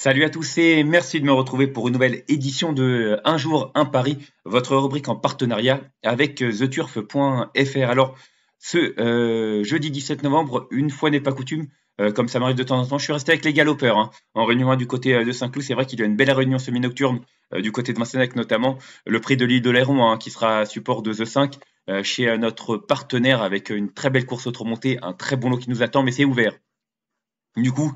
Salut à tous et merci de me retrouver pour une nouvelle édition de Un jour, un pari, votre rubrique en partenariat avec theturf.fr. Alors, ce euh, jeudi 17 novembre, une fois n'est pas coutume, euh, comme ça m'arrive de temps en temps, je suis resté avec les galopeurs hein, en réunion du côté euh, de Saint-Cloud. C'est vrai qu'il y a une belle réunion semi-nocturne du côté de Vincennes, notamment le prix de l'île de l'Airon hein, qui sera support de The 5 chez notre partenaire avec une très belle course montée, un très bon lot qui nous attend, mais c'est ouvert. Du coup,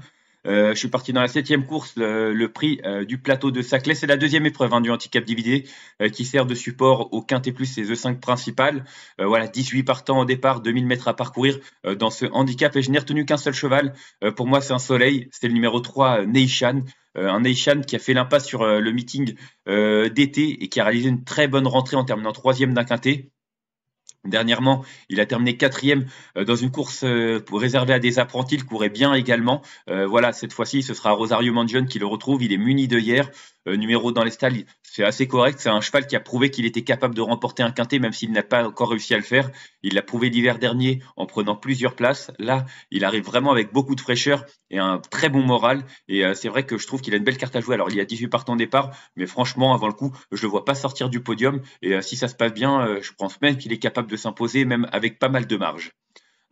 euh, je suis parti dans la septième course, le, prix euh, du plateau de Saclay. C'est la deuxième épreuve hein, du handicap divisé euh, qui sert de support au Quintet Plus et e 5 principal. voilà, 18 partants au départ, 2000 mètres à parcourir dans ce handicap. Et je n'ai retenu qu'un seul cheval. pour moi, c'est un soleil. C'est le numéro 3, Neishan. un Neishan qui a fait l'impasse sur le meeting d'été et qui a réalisé une très bonne rentrée en terminant troisième d'un quintet. Dernièrement, il a terminé quatrième euh, dans une course euh, réservée à des apprentis. Il courait bien également. Euh, voilà, cette fois-ci, ce sera Rosario Mangione qui le retrouve. Il est muni de hier. numéro dans les stalles, c'est assez correct. C'est un cheval qui a prouvé qu'il était capable de remporter un quintet, même s'il n'a pas encore réussi à le faire. Il l'a prouvé l'hiver dernier en prenant plusieurs places. Là, il arrive vraiment avec beaucoup de fraîcheur et un très bon moral. Et euh, c'est vrai que je trouve qu'il a une belle carte à jouer. Alors, il y a 18 partants départ, mais franchement, avant le coup, je le vois pas sortir du podium. Et euh, si ça se passe bien, euh, je pense même qu'il est capable de s'imposer, même avec pas mal de marge.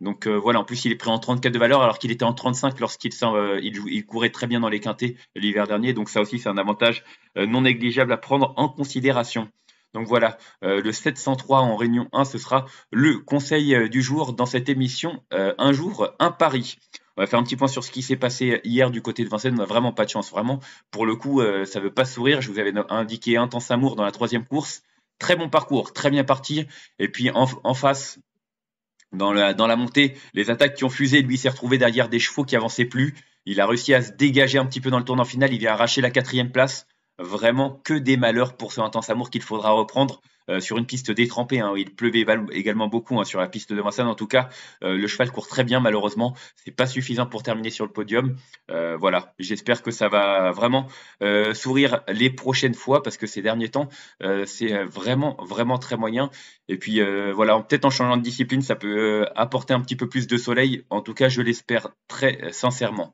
Donc euh, voilà, en plus il est pris en 34 de valeur alors qu'il était en 35 lorsqu'il euh, il, il courait très bien dans les quintés l'hiver dernier. Donc ça aussi c'est un avantage euh, non négligeable à prendre en considération. Donc voilà, euh, le 703 en réunion 1, ce sera le conseil du jour dans cette émission Un jour, un pari. On va faire un petit point sur ce qui s'est passé hier du côté de Vincennes. On n'a vraiment pas de chance, vraiment. Pour le coup, ça ne veut pas sourire. Je vous avais indiqué intense amour dans la troisième course très bon parcours, très bien parti. Et puis en face, dans la, montée, les attaques qui ont fusé, lui s'est retrouvé derrière des chevaux qui avançaient plus. Il a réussi à se dégager un petit peu dans le tournant final, il vient arracher la quatrième place vraiment que des malheurs pour ce intense amour qu'il faudra reprendre euh, sur une piste détrempée. Hein. Il pleuvait également beaucoup hein, sur la piste de Vincennes. En tout cas, euh, le cheval court très bien, malheureusement. ce n'est pas suffisant pour terminer sur le podium. Euh, voilà, j'espère que ça va vraiment sourire les prochaines fois parce que ces derniers temps, c'est vraiment, vraiment très moyen. Et puis voilà, peut-être en changeant de discipline, ça peut apporter un petit peu plus de soleil. En tout cas, je l'espère très sincèrement.